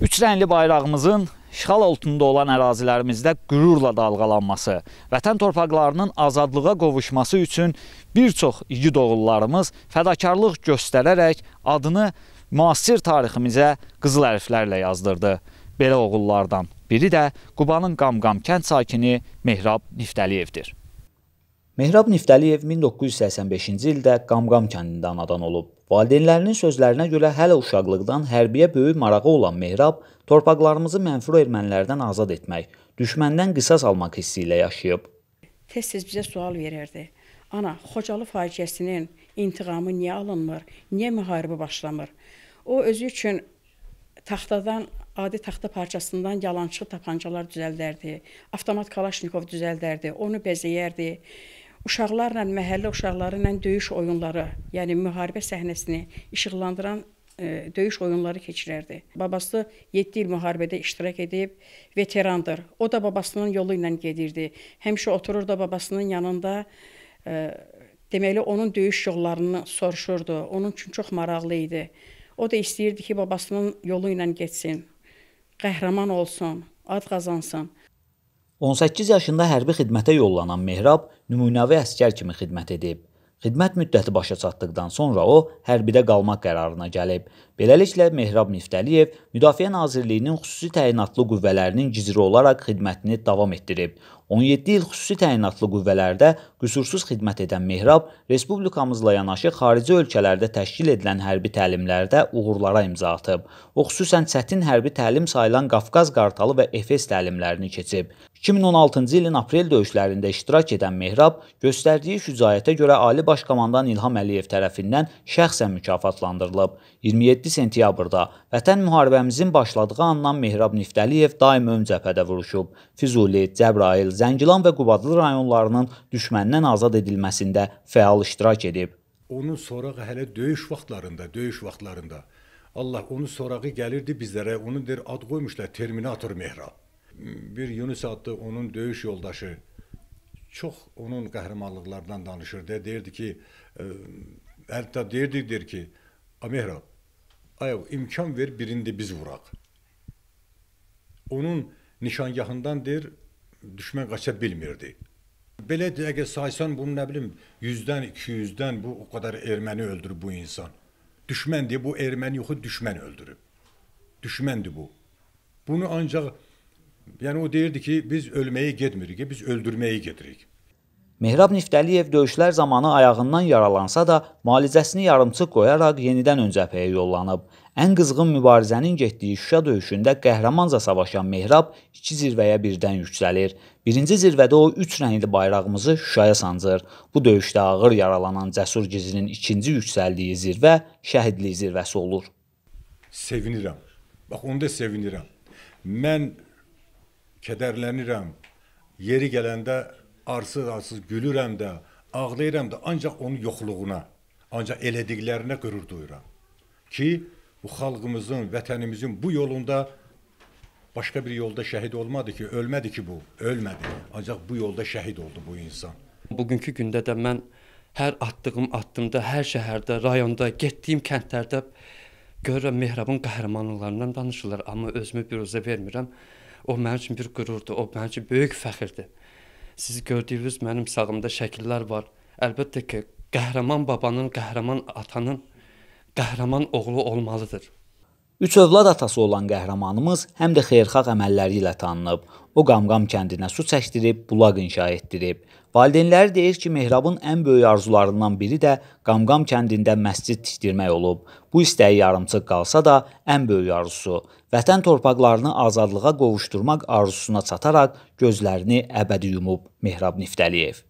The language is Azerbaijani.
Üç rəngli bayrağımızın işğal altında olan ərazilərimizdə qürurla dalğalanması, vətən torpaqlarının azadlığa qovuşması üçün bir çox igid oğullarımız fədakarlıq göstərərək adını müasir tariximizə qızıl əriflərlə yazdırdı. Belə oğullardan biri də Qubanın Qamqam kənd sakini Mehrab Niftəliyevdir. Mehrab Niftəliyev 1985-ci ildə Qamqam kəndində anadan olub. Valideynlərinin sözlərinə görə hələ uşaqlıqdan hərbiyə böyük marağı olan Mehrab torpaqlarımızı mənfur ermənilərdən azad etmək, düşməndən qisas almaq hissi ilə yaşayıb. Tez-tez bizə sual verərdi. Ana, Xocalı faciəsinin intiqamı niyə alınmır? Niyə müharibə başlamır? O özü üçün taxtadan adi taxta parçasından yalançı tapancalar düzəldərdi, avtomat Kalaşnikov düzəldərdi, onu bəzəyərdi uşaqlarla, məhəllə uşaqları ilə döyüş oyunları, yəni müharibə səhnəsini işıqlandıran ə, e, döyüş oyunları keçirərdi. Babası 7 il müharibədə iştirak edib, veterandır. O da babasının yolu ilə gedirdi. Həmişə oturur da babasının yanında ə, e, deməli onun döyüş yollarını soruşurdu. Onun üçün çox maraqlı idi. O da istəyirdi ki, babasının yolu ilə getsin, qəhrəman olsun, ad qazansın. 18 yaşında hərbi xidmətə yollanan Mehrab nümunəvi əsgər kimi xidmət edib. Xidmət müddəti başa çatdıqdan sonra o hərbidə qalmaq qərarına gəlib. Beləliklə, Mehrab Niftəliyev Müdafiə Nazirliyinin xüsusi təyinatlı qüvvələrinin gizri olaraq xidmətini davam etdirib. 17 il xüsusi təyinatlı qüvvələrdə qüsursuz xidmət edən Mehrab, Respublikamızla yanaşı xarici ölkələrdə təşkil edilən hərbi təlimlərdə uğurlara imza atıb. O, xüsusən çətin hərbi təlim sayılan Qafqaz Qartalı və Efes təlimlərini keçib. 2016-cı ilin aprel döyüşlərində iştirak edən Mehrab, göstərdiyi şücayətə görə Ali Baş Komandan İlham Əliyev tərəfindən şəxsən mükafatlandırılıb. 27 27 sentyabrda Vətən müharibəmizin başladığı andan Mehrab Niftəliyev daim ön cəbhədə vuruşub. Füzuli, Cəbrayil, Zəngilan və Qubadlı rayonlarının düşməndən azad edilməsində fəal iştirak edib. Onun sorağı hələ döyüş vaxtlarında, döyüş vaxtlarında Allah onun sorağı gəlirdi bizlərə. Onu der ad qoymuşlar Terminator Mehrab. Bir Yunus adlı onun döyüş yoldaşı çox onun qəhrəmanlıqlarından danışırdı. Deyirdi ki, e, hətta deyirdi der ki, Mehrab Ayav imkan ver birində biz vuraq. Onun nişangahından deyir düşmən qaça bilmirdi. Belə əgər saysan bunu nə bilim 100-dən 200-dən bu o qədər erməni öldürüb bu insan. Düşmən deyə bu erməni yoxu düşmən öldürüb. Düşməndir bu. Bunu ancaq yəni o deyirdi ki, biz ölməyə getmirik, biz öldürməyə gedirik. Mehrab Niftəliyev döyüşlər zamanı ayağından yaralansa da, müalicəsini yarımçıq qoyaraq yenidən ön cəbhəyə yollanıb. Ən qızğın mübarizənin getdiyi Şuşa döyüşündə qəhrəmanca savaşan Mehrab iki zirvəyə birdən yüksəlir. Birinci zirvədə o üç rəngli bayrağımızı Şuşaya sancır. Bu döyüşdə ağır yaralanan Cəsur Gizinin ikinci yüksəldiyi zirvə şəhidlik zirvəsi olur. Sevinirəm. Bax, onda sevinirəm. Mən kədərlənirəm. Yeri gələndə arsız-arsız gülürəm də, ağlayıram da, ancaq onun yoxluğuna, ancaq elədiklərinə qürur duyuram ki, bu xalqımızın, vətənimizin bu yolunda başqa bir yolda şəhid olmadı ki, ölmədi ki bu, ölmədi. Ancaq bu yolda şəhid oldu bu insan. Bugünkü gündə də mən hər atdığım addımda, hər şəhərdə, rayonda, getdiyim kəndlərdə görürəm Mehrabın qəhrəmanlarından danışırlar, amma özümü bir özə vermirəm. O mənim üçün bir qürurdur, o mənim üçün böyük fəxirdir. Siz gördüyünüz mənim sağımda şəkillər var. Əlbəttə ki, qəhrəman babanın, qəhrəman atanın qəhrəman oğlu olmalıdır. Üç övlad atası olan qəhrəmanımız həm də xeyirxah əməlləri ilə tanınıb. O Qamqam kəndinə su çəkdirib, bulaq inşa etdirib. Valideynləri deyir ki, Mehrabın ən böyük arzularından biri də Qamqam kəndində məscid tikdirmək olub. Bu istəyi yarımçıq qalsa da, ən böyük arzusu vətən torpaqlarını azadlığa qovuşdurmaq arzusuna çataraq gözlərini əbədi yumub Mehrab Niftəliyev.